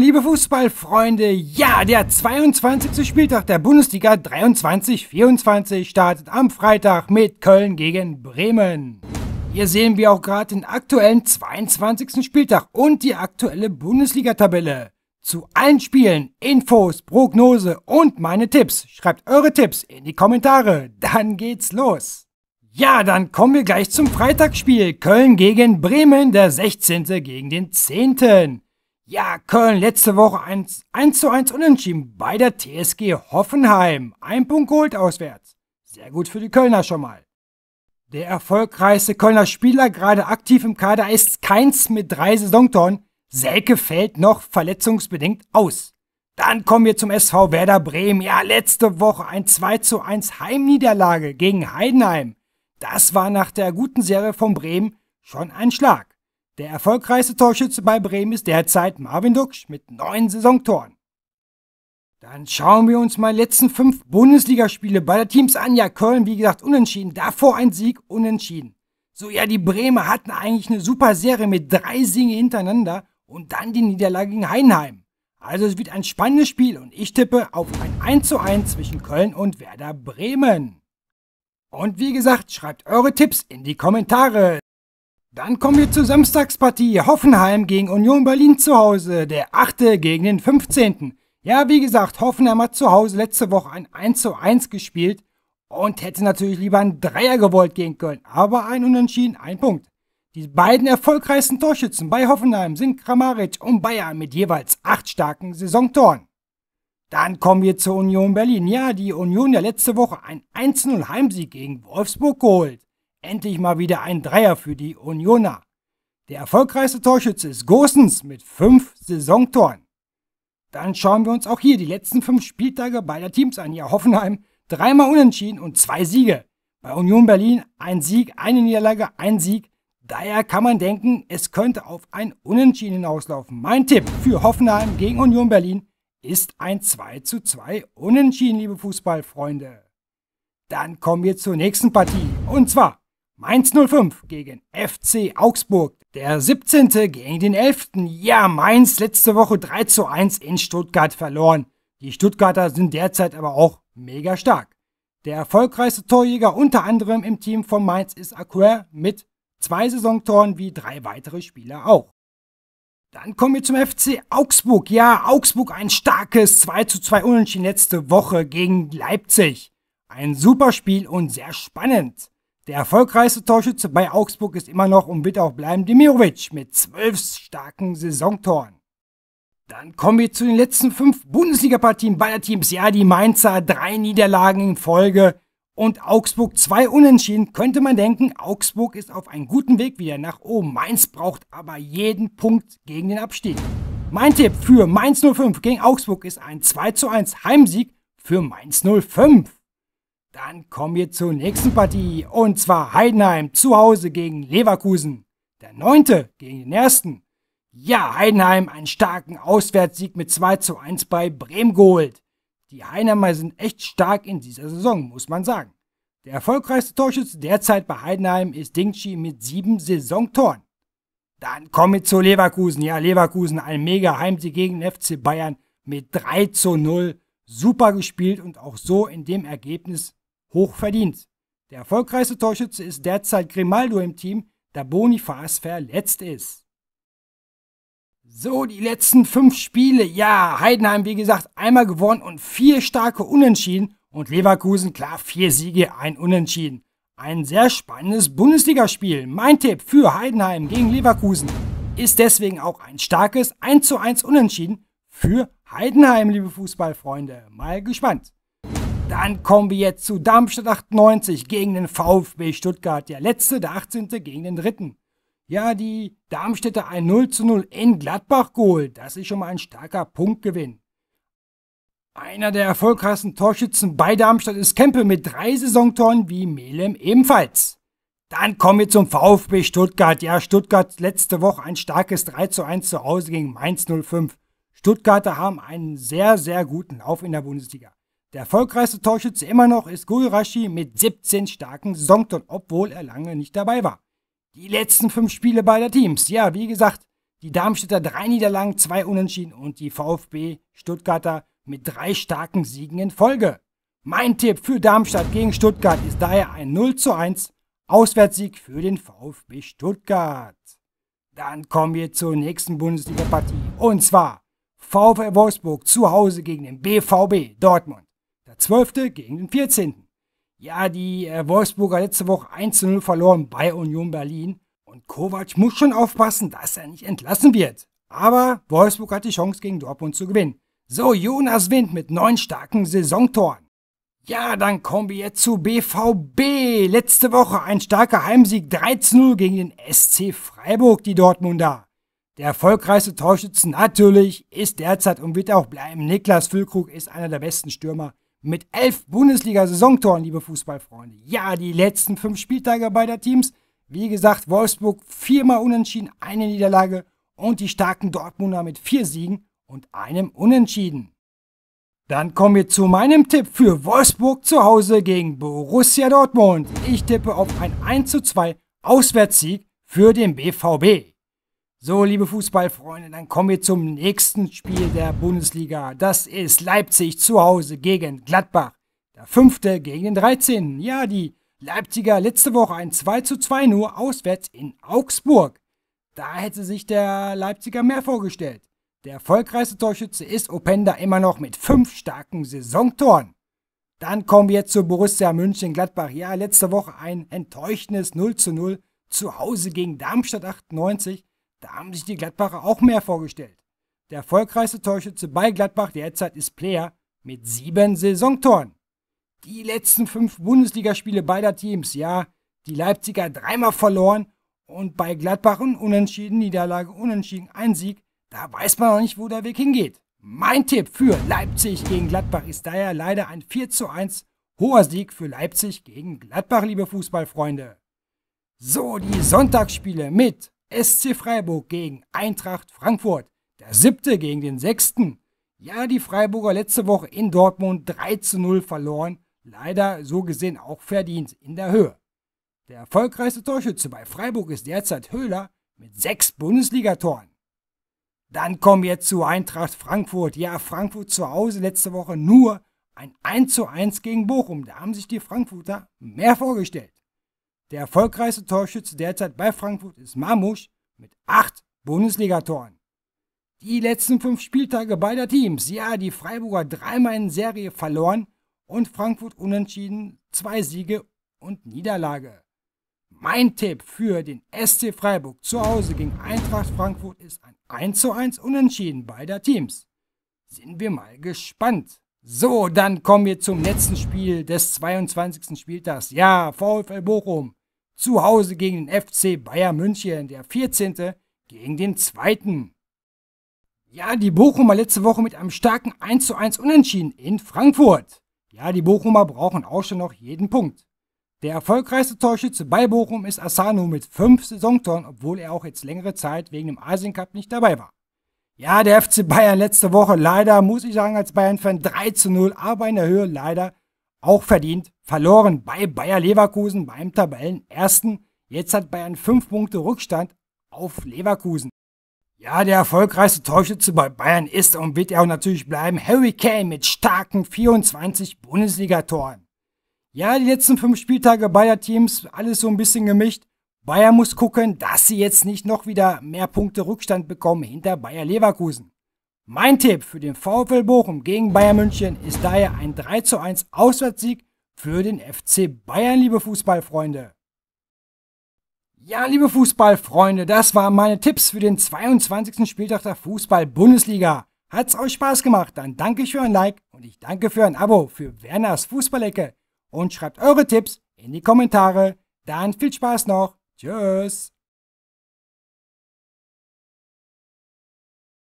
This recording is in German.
liebe Fußballfreunde. Ja, der 22. Spieltag der Bundesliga 23-24 startet am Freitag mit Köln gegen Bremen. Hier sehen wir auch gerade den aktuellen 22. Spieltag und die aktuelle Bundesliga-Tabelle. Zu allen Spielen, Infos, Prognose und meine Tipps. Schreibt eure Tipps in die Kommentare, dann geht's los. Ja, dann kommen wir gleich zum Freitagsspiel. Köln gegen Bremen, der 16. gegen den 10. Ja, Köln letzte Woche 1, 1 zu 1 unentschieden bei der TSG Hoffenheim. Ein Punkt geholt auswärts. Sehr gut für die Kölner schon mal. Der erfolgreichste Kölner Spieler gerade aktiv im Kader ist Keins mit drei Saisontoren. Selke fällt noch verletzungsbedingt aus. Dann kommen wir zum SV Werder Bremen. Ja, letzte Woche ein 2 zu 1 Heimniederlage gegen Heidenheim. Das war nach der guten Serie von Bremen schon ein Schlag. Der erfolgreichste Torschütze bei Bremen ist derzeit Marvin Duksch mit neun Saisontoren. Dann schauen wir uns mal die letzten fünf Bundesligaspiele beider Teams an. Ja, Köln, wie gesagt, unentschieden. Davor ein Sieg, unentschieden. So, ja, die Bremer hatten eigentlich eine super Serie mit drei Siegen hintereinander und dann die Niederlage gegen Heinheim. Also es wird ein spannendes Spiel und ich tippe auf ein 1 zu 1 zwischen Köln und Werder Bremen. Und wie gesagt, schreibt eure Tipps in die Kommentare. Dann kommen wir zur Samstagspartie. Hoffenheim gegen Union Berlin zu Hause. Der 8. gegen den 15. Ja, wie gesagt, Hoffenheim hat zu Hause letzte Woche ein 1 zu 1 gespielt und hätte natürlich lieber einen Dreier gewollt gehen können. Aber ein Unentschieden, ein Punkt. Die beiden erfolgreichsten Torschützen bei Hoffenheim sind Kramaric und Bayer mit jeweils 8 starken Saisontoren. Dann kommen wir zur Union Berlin. Ja, die Union der letzte Woche ein 1-0 Heimsieg gegen Wolfsburg geholt. Endlich mal wieder ein Dreier für die Unioner. Der erfolgreichste Torschütze ist Gosens mit fünf Saisontoren. Dann schauen wir uns auch hier die letzten fünf Spieltage beider Teams an. Ja, Hoffenheim dreimal unentschieden und zwei Siege. Bei Union Berlin ein Sieg, eine Niederlage, ein Sieg. Daher kann man denken, es könnte auf ein Unentschieden hinauslaufen. Mein Tipp für Hoffenheim gegen Union Berlin ist ein 2 zu 2 Unentschieden, liebe Fußballfreunde. Dann kommen wir zur nächsten Partie. Und zwar Mainz 05 gegen FC Augsburg. Der 17. gegen den 11. Ja, Mainz letzte Woche 3 zu 1 in Stuttgart verloren. Die Stuttgarter sind derzeit aber auch mega stark. Der erfolgreichste Torjäger unter anderem im Team von Mainz ist Aquer mit zwei Saisontoren wie drei weitere Spieler auch. Dann kommen wir zum FC Augsburg. Ja, Augsburg ein starkes 2 zu 2 Unentschieden letzte Woche gegen Leipzig. Ein super Spiel und sehr spannend. Der erfolgreichste Torschütze bei Augsburg ist immer noch und wird auch bleiben Demirovic mit zwölf starken Saisontoren. Dann kommen wir zu den letzten fünf Bundesligapartien beider Teams. Ja, die Mainzer drei Niederlagen in Folge und Augsburg zwei Unentschieden. Könnte man denken, Augsburg ist auf einem guten Weg wieder nach oben. Mainz braucht aber jeden Punkt gegen den Abstieg. Mein Tipp für Mainz 05 gegen Augsburg ist ein 2 zu 1 Heimsieg für Mainz 05. Dann kommen wir zur nächsten Partie. Und zwar Heidenheim zu Hause gegen Leverkusen. Der neunte gegen den ersten. Ja, Heidenheim einen starken Auswärtssieg mit 2 zu 1 bei Bremen geholt. Die Heidenheimer sind echt stark in dieser Saison, muss man sagen. Der erfolgreichste Torschütze derzeit bei Heidenheim ist Dingshi mit sieben Saisontoren. Dann kommen wir zu Leverkusen. Ja, Leverkusen ein mega Heimsieg gegen den FC Bayern mit 3 zu 0. Super gespielt und auch so in dem Ergebnis hoch verdient. Der erfolgreichste Torschütze ist derzeit Grimaldo im Team, da Bonifaz verletzt ist. So, die letzten fünf Spiele. Ja, Heidenheim, wie gesagt, einmal gewonnen und vier starke Unentschieden. Und Leverkusen, klar, vier Siege, ein Unentschieden. Ein sehr spannendes Bundesligaspiel. Mein Tipp für Heidenheim gegen Leverkusen ist deswegen auch ein starkes 1 zu 1 Unentschieden für Heidenheim, liebe Fußballfreunde. Mal gespannt. Dann kommen wir jetzt zu Darmstadt 98 gegen den VfB Stuttgart. Der letzte, der 18. gegen den dritten. Ja, die Darmstädter ein 0 zu 0 in Gladbach geholt. Das ist schon mal ein starker Punktgewinn. Einer der erfolgreichsten Torschützen bei Darmstadt ist Kempe mit drei Saisontoren wie Melem ebenfalls. Dann kommen wir zum VfB Stuttgart. Ja, Stuttgart letzte Woche ein starkes 3 zu 1 zu Hause gegen Mainz 05. Stuttgarter haben einen sehr, sehr guten Lauf in der Bundesliga. Der erfolgreichste Torschütze immer noch ist Gogurashi mit 17 starken Songton, obwohl er lange nicht dabei war. Die letzten fünf Spiele beider Teams, ja, wie gesagt, die Darmstädter drei Niederlagen, zwei Unentschieden und die VfB Stuttgarter mit drei starken Siegen in Folge. Mein Tipp für Darmstadt gegen Stuttgart ist daher ein 0 zu 1 Auswärtssieg für den VfB Stuttgart. Dann kommen wir zur nächsten Bundesliga-Partie und zwar VfL Wolfsburg zu Hause gegen den BVB Dortmund. Der 12. gegen den 14. Ja, die äh, Wolfsburger letzte Woche 1 0 verloren bei Union Berlin. Und Kovac muss schon aufpassen, dass er nicht entlassen wird. Aber Wolfsburg hat die Chance gegen Dortmund zu gewinnen. So, Jonas Wind mit neun starken Saisontoren. Ja, dann kommen wir jetzt zu BVB. Letzte Woche ein starker Heimsieg 13-0 gegen den SC Freiburg, die Dortmunder. Der erfolgreichste Torschütze natürlich ist derzeit und wird auch bleiben. Niklas Füllkrug ist einer der besten Stürmer mit elf Bundesliga-Saisontoren, liebe Fußballfreunde. Ja, die letzten fünf Spieltage beider Teams. Wie gesagt, Wolfsburg viermal unentschieden, eine Niederlage und die starken Dortmunder mit vier Siegen und einem Unentschieden. Dann kommen wir zu meinem Tipp für Wolfsburg zu Hause gegen Borussia Dortmund. Ich tippe auf ein 1:2 Auswärtssieg für den BVB. So, liebe Fußballfreunde, dann kommen wir zum nächsten Spiel der Bundesliga. Das ist Leipzig zu Hause gegen Gladbach. Der fünfte gegen den 13. Ja, die Leipziger letzte Woche ein 2 zu 2 nur auswärts in Augsburg. Da hätte sich der Leipziger mehr vorgestellt. Der erfolgreichste Torschütze ist Openda immer noch mit fünf starken Saisontoren. Dann kommen wir jetzt zu Borussia München-Gladbach. Ja, letzte Woche ein enttäuschendes 0 zu 0 zu Hause gegen Darmstadt 98. Da haben sich die Gladbacher auch mehr vorgestellt. Der erfolgreichste Torschütze bei Gladbach derzeit ist Player mit sieben Saisontoren. Die letzten fünf Bundesligaspiele beider Teams, ja, die Leipziger dreimal verloren und bei Gladbach ein Unentschieden, Niederlage, Unentschieden, ein Sieg. Da weiß man noch nicht, wo der Weg hingeht. Mein Tipp für Leipzig gegen Gladbach ist daher leider ein 4 zu 1 hoher Sieg für Leipzig gegen Gladbach, liebe Fußballfreunde. So, die Sonntagsspiele mit SC Freiburg gegen Eintracht Frankfurt. Der siebte gegen den sechsten. Ja, die Freiburger letzte Woche in Dortmund 3 zu 0 verloren. Leider so gesehen auch verdient in der Höhe. Der erfolgreichste Torschütze bei Freiburg ist derzeit Höhler mit sechs Bundesligatoren. Dann kommen wir zu Eintracht Frankfurt. Ja, Frankfurt zu Hause letzte Woche nur ein 1 zu 1 gegen Bochum. Da haben sich die Frankfurter mehr vorgestellt. Der erfolgreichste Torschütze derzeit bei Frankfurt ist Mamusch mit acht Bundesligatoren. Die letzten fünf Spieltage beider Teams. Ja, die Freiburger dreimal in Serie verloren und Frankfurt unentschieden, zwei Siege und Niederlage. Mein Tipp für den SC Freiburg zu Hause gegen Eintracht Frankfurt ist ein 1:1 Unentschieden beider Teams. Sind wir mal gespannt. So, dann kommen wir zum letzten Spiel des 22. Spieltags. Ja, VfL Bochum zu Hause gegen den FC Bayern München, der 14. gegen den 2. Ja, die Bochumer letzte Woche mit einem starken 1:1 Unentschieden in Frankfurt. Ja, die Bochumer brauchen auch schon noch jeden Punkt. Der erfolgreichste Torschütze bei Bochum ist Asano mit fünf Saisontoren, obwohl er auch jetzt längere Zeit wegen dem Asien Cup nicht dabei war. Ja, der FC Bayern letzte Woche leider, muss ich sagen, als Bayern-Fan 3 zu 0, aber in der Höhe leider auch verdient, verloren bei Bayer Leverkusen beim Tabellenersten. Jetzt hat Bayern fünf Punkte Rückstand auf Leverkusen. Ja, der erfolgreichste Torschütze bei Bayern ist und wird er auch natürlich bleiben Harry Kane mit starken 24 Bundesliga-Toren. Ja, die letzten fünf Spieltage beider Teams, alles so ein bisschen gemischt. Bayern muss gucken, dass sie jetzt nicht noch wieder mehr Punkte Rückstand bekommen hinter Bayer Leverkusen. Mein Tipp für den VfL Bochum gegen Bayern München ist daher ein 3 zu 1 Auswärtssieg für den FC Bayern, liebe Fußballfreunde. Ja, liebe Fußballfreunde, das waren meine Tipps für den 22. Spieltag der Fußball-Bundesliga. Hat's euch Spaß gemacht? Dann danke ich für ein Like und ich danke für ein Abo für Werners Fußballecke. Und schreibt eure Tipps in die Kommentare. Dann viel Spaß noch. Tschüss.